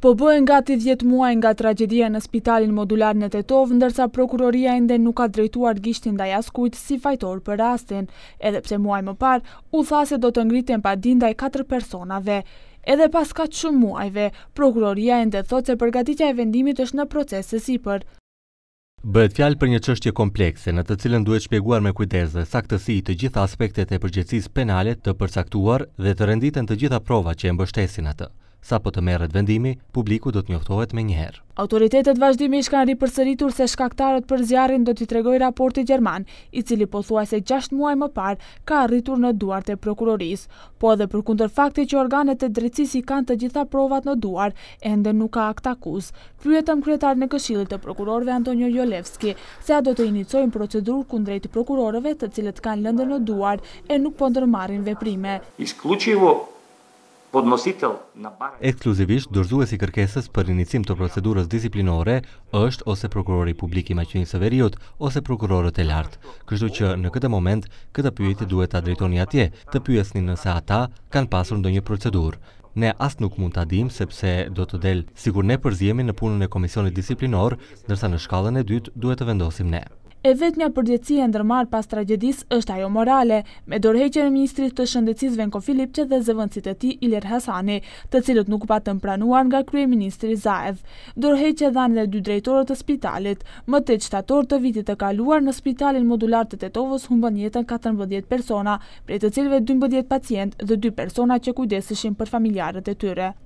Po bëhen gati 10 muaj nga tragjedia në spitalin modular në Tetov, ndërsa prokuroria ende nuk ka drejtuar gishtin ndaj askujt si fajtor për rastin, edhe pse muaj më parë u tha se do të ngritin pa dindaj 4 personave. Edhe pas ka të shumë muajve, prokuroria ende thot se përgatitja e vendimit është në proces e sipër. Bëhet fjalë për një çështje komplekse në të cilën duhet shpjeguar me kujdes dhe saktësi të gjitha aspektet e përgjegjësisë penale të përcaktuar dhe të renditen të gjitha provat që e mbështesin atë sa po të merret vendimi, publiku do të njoftohet me njëherë. Autoritetet vazhdimisht kanë ripërsëritur se shkaktarët për zjarrin do t'i tregoj raporti gjerman, i cili pothuajse 6 muaj më parë ka arritur në duart e prokurorisë, po edhe për kunder fakti që organet e drejtësisë kanë të gjitha provat në duar, ende nuk ka akt akuz. Pyetëm kryetarin e Këshillit të Prokurorëve Antonio Jolevski se a do të iniciojnë procedurë kundrejt prokurorëve të cilët kanë lëndër në duar e nuk po ndërmarrin veprime. Isključivo Po Ekskluzivisht dorëzuesi i kërkesës për iniciim të procedurës disiplinore është ose prokurori publik i Maqedonisë së Veriut ose prokurorët e lartë, kështu që në këtë moment këtë pyetje duhet ta drejtoni atje, të pyesni nëse ata kanë pasur ndonjë procedurë. Ne as nuk mund ta dim, sepse do të del sikur ne përzihemi në punën e komisionit disiplinor, ndërsa në shkallën e dytë duhet të vendosim ne. E vetë një përgjëtësia ndërmarë pas tragedis është ajo morale, me dorheqe e Ministrit të Shëndecis Venko Filipqe dhe zëvëndësit e ti Iler Hasani, të cilët nuk pa të mpranuar nga Krye Ministri Zaev. Dorheqe dhanë dhe dy drejtorët të spitalit, më të qëtator të vitit të kaluar në spitalin modular të Tetovës humbën jetën 14 persona, prej të cilve 12 pacient dhe 2 persona që kujdesishim për familjarët e tyre.